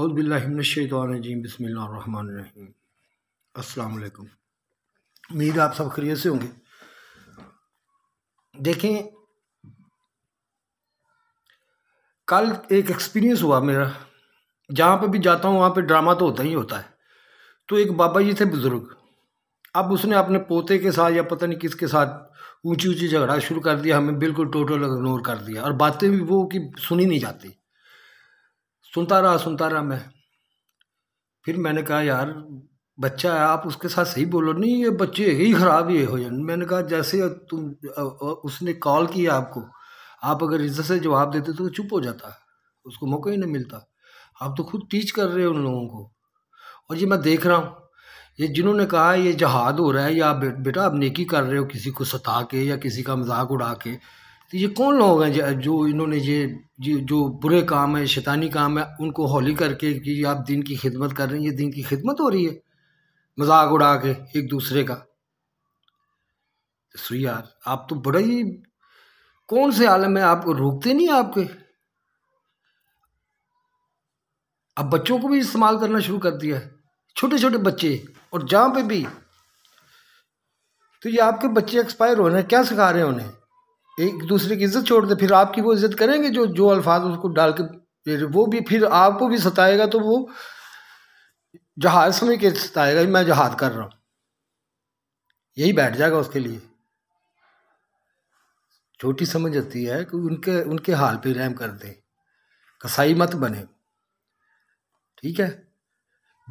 अउदबिल्लिमिनशैतवानजीम बसमीम असलकम उम्मीद आप सब खरीय से होंगे देखें कल एक एक्सपीरियंस हुआ मेरा जहाँ पे भी जाता हूँ वहाँ पे ड्रामा तो होता ही होता है तो एक बाबा जी थे बुज़ुर्ग अब उसने अपने पोते के साथ या पता नहीं किसके साथ ऊंची ऊंची झगड़ा शुरू कर दिया हमें बिल्कुल टोटल इग्नोर कर दिया और बातें भी वो कि सुनी नहीं जाती सुनता रहा सुनता रहा मैं फिर मैंने कहा यार बच्चा है आप उसके साथ सही बोलो नहीं ये बच्चे ही खराब ये हो जाए मैंने कहा जैसे तुम उसने कॉल किया आपको आप अगर इज्जत से जवाब देते तो चुप हो जाता उसको मौका ही नहीं मिलता आप तो खुद टीच कर रहे हो उन लोगों को और ये मैं देख रहा हूँ ये जिन्होंने कहा ये जहाद हो रहा है या बेटा आप नेकी कर रहे हो किसी को सता के या किसी का मजाक उड़ा के तो ये कौन लोग हैं जो इन्होंने ये जो बुरे काम है शैतानी काम है उनको हौली करके कि आप दिन की खिदमत कर रहे हैं ये दिन की खिदमत हो रही है मजाक उड़ा के एक दूसरे का सो तो यार आप तो बड़ा ही कौन से आलम है आपको रोकते नहीं आपके अब बच्चों को भी इस्तेमाल करना शुरू कर दिया है छोटे छोटे बच्चे और जहाँ पे भी तो ये आपके बच्चे एक्सपायर हो रहे हैं क्या सिखा रहे हैं उन्हें एक दूसरे की इज्जत छोड़ दे फिर आपकी वो इज्जत करेंगे जो जो अल्फाज उसको डाल के फिर वो भी फिर आपको भी सताएगा तो वो जहाज समझ के सताएगा मैं जहाज कर रहा हूँ यही बैठ जाएगा उसके लिए छोटी समझ आती है कि उनके उनके हाल पे रहम कर दें कसाई मत बने ठीक है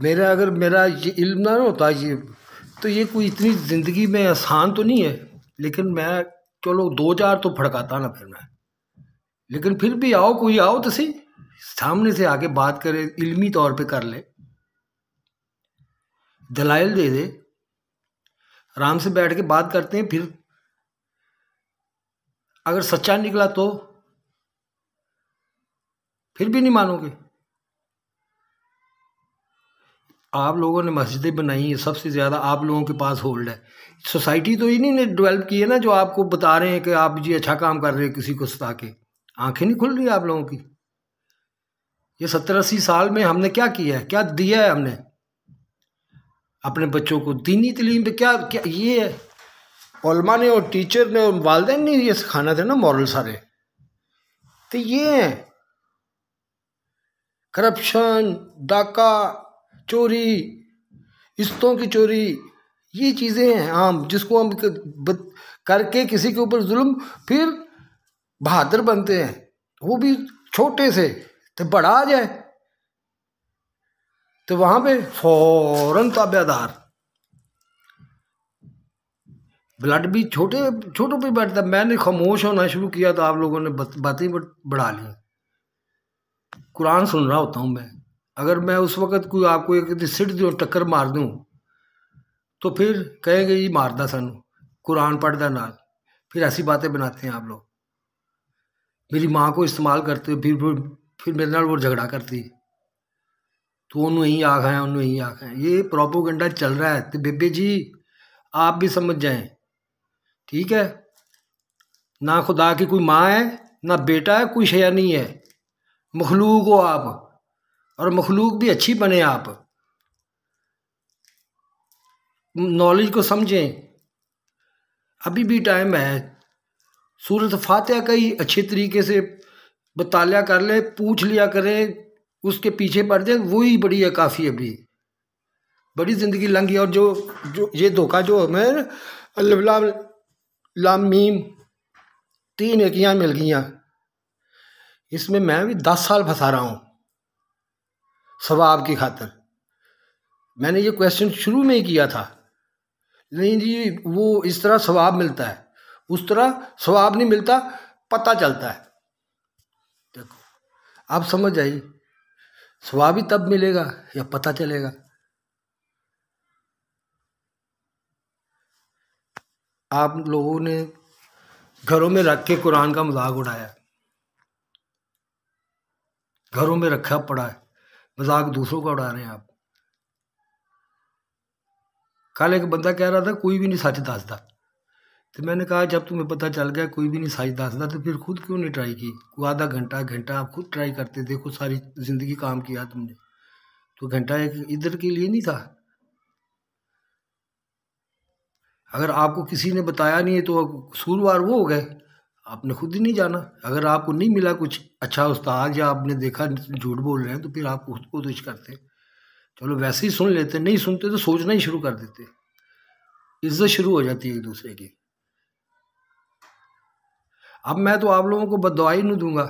मेरा अगर मेरा ये इल्म ना होता ये तो ये कोई इतनी ज़िंदगी में आसान तो नहीं है लेकिन मैं चलो दो चार तो फड़काता ना फिर मैं लेकिन फिर भी आओ कोई आओ तो सही सामने से आके बात करे इल्मी तौर पे कर ले दलाइल दे दे आराम से बैठ के बात करते हैं फिर अगर सच्चा निकला तो फिर भी नहीं मानोगे आप लोगों ने मस्जिदें बनाई हैं सबसे ज़्यादा आप लोगों के पास होल्ड है सोसाइटी तो इन्हीं ने डेवलप की है ना जो आपको बता रहे हैं कि आप जी अच्छा काम कर रहे हो किसी को सता के आँखें नहीं खुल रही आप लोगों की ये सत्तर अस्सी साल में हमने क्या किया है क्या दिया है हमने अपने बच्चों को दीनी तलीम पे क्या क्या ये है ओलमा ने और टीचर ने और वालदे ने ये सिखाना था ना मॉरल सारे तो ये हैं करप्शन डाका चोरी रिश्तों की चोरी ये चीज़ें हैं आम जिसको हम करके किसी के ऊपर जुल्म फिर बहादुर बनते हैं वो भी छोटे से तो बड़ा आ जाए तो वहाँ पे फौरन ताबेदार ब्लड भी छोटे छोटों पे बैठता मैंने खामोश होना शुरू किया तो आप लोगों ने बातें बढ़ा ली कुरान सुन रहा होता हूँ मैं अगर मैं उस वक्त कोई आपको एक सिट दूँ टक्कर मार दूँ तो फिर कहेंगे जी मारदा सानू कुरान पढ़ता नाल फिर ऐसी बातें बनाते हैं आप लोग मेरी माँ को इस्तेमाल करते फिर फिर मेरे नाल वो झगड़ा करती तो उन्होंने यही आख है उन्होंने यही आ है ये प्रोपोगंडा चल रहा है तो बेबे जी आप भी समझ जाएं ठीक है ना खुदा की कोई माँ है ना बेटा है कोई शया नहीं है मखलूक हो आप और मखलूक भी अच्छी बने आप नॉलेज को समझें अभी भी टाइम है सूरत फातह का ही अच्छे तरीके से बताया कर ले पूछ लिया करें उसके पीछे पड़ जाए वही बड़ी है काफ़ी अभी बड़ी ज़िंदगी लंगी और जो जो ये धोखा जो हमें अल्लाह लामीम तीन एकियाँ मिल गई इसमें मैं भी दस साल फंसा रहा हूँ सवाब की खातर मैंने ये क्वेश्चन शुरू में ही किया था नहीं जी वो इस तरह सवाब मिलता है उस तरह सवाब नहीं मिलता पता चलता है देखो आप समझ आई स्वभाव ही तब मिलेगा या पता चलेगा आप लोगों ने घरों में रख के कुरान का मजाक उड़ाया घरों में रखा पड़ा है मजाक दूसरों का उड़ा रहे हैं आप कल एक बंदा कह रहा था कोई भी नहीं सच दसदा तो मैंने कहा जब तुम्हें पता चल गया कोई भी नहीं सच दसदा तो फिर खुद क्यों नहीं ट्राई की कोई आधा घंटा घंटा आप खुद ट्राई करते देखो सारी ज़िंदगी काम किया तुमने तो घंटा एक इधर के लिए नहीं था अगर आपको किसी ने बताया नहीं है तो सूरवार वो हो गए आपने खुद ही नहीं जाना अगर आपको नहीं मिला कुछ अच्छा उस्ताद या आपने देखा झूठ बोल रहे हैं तो फिर आप खुद को तो करते चलो वैसे ही सुन लेते नहीं सुनते तो सोचना ही शुरू कर देते इज्जत शुरू हो जाती है एक दूसरे की अब मैं तो आप लोगों को बदवाई नहीं दूंगा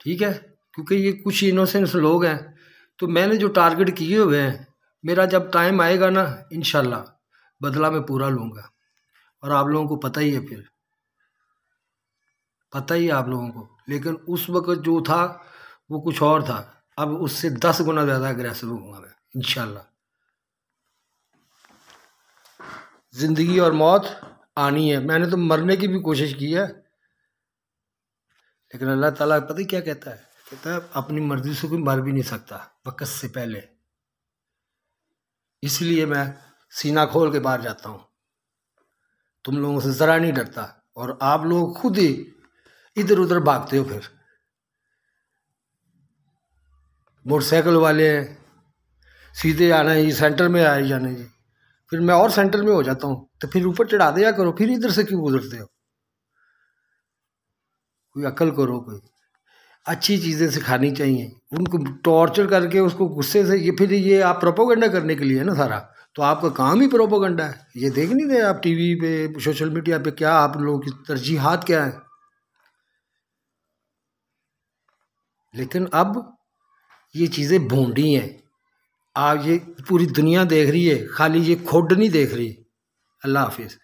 ठीक है क्योंकि ये कुछ इनोसेंस लोग हैं तो मैंने जो टारगेट किए हुए हैं मेरा जब टाइम आएगा ना इन बदला मैं पूरा लूँगा और आप लोगों को पता ही है फिर पता ही है आप लोगों को लेकिन उस वक़्त जो था वो कुछ और था अब उससे दस गुना ज़्यादा अग्रेसिव हूँगा मैं इंशाल्लाह ज़िंदगी और मौत आनी है मैंने तो मरने की भी कोशिश की है लेकिन अल्लाह ताला पता ही क्या कहता है कहता है अपनी मर्ज़ी से कोई मर भी नहीं सकता वक़्त से पहले इसलिए मैं सीना खोल के बाहर जाता हूँ तुम लोगों से ज़रा नहीं डरता और आप लोग खुद ही इधर उधर भागते हो फिर मोटरसाइकिल वाले हैं सीधे आना जी सेंटर में आए जाने जी फिर मैं और सेंटर में हो जाता हूँ तो फिर ऊपर चढ़ा दिया करो फिर इधर से क्यों गुजरते हो कोई अकल करो कोई अच्छी चीज़ें सिखानी चाहिए उनको टॉर्चर करके उसको गुस्से से ये फिर ये आप प्रोपोगंडा करने के लिए है ना सारा तो आपका काम ही प्रोपोगंडा है ये देख नहीं रहे आप टीवी पे सोशल मीडिया पे क्या आप लोगों की तरजीहत क्या है लेकिन अब ये चीज़ें भूडी हैं आप ये पूरी दुनिया देख रही है खाली ये खुड नहीं देख रही अल्लाह हाफिज़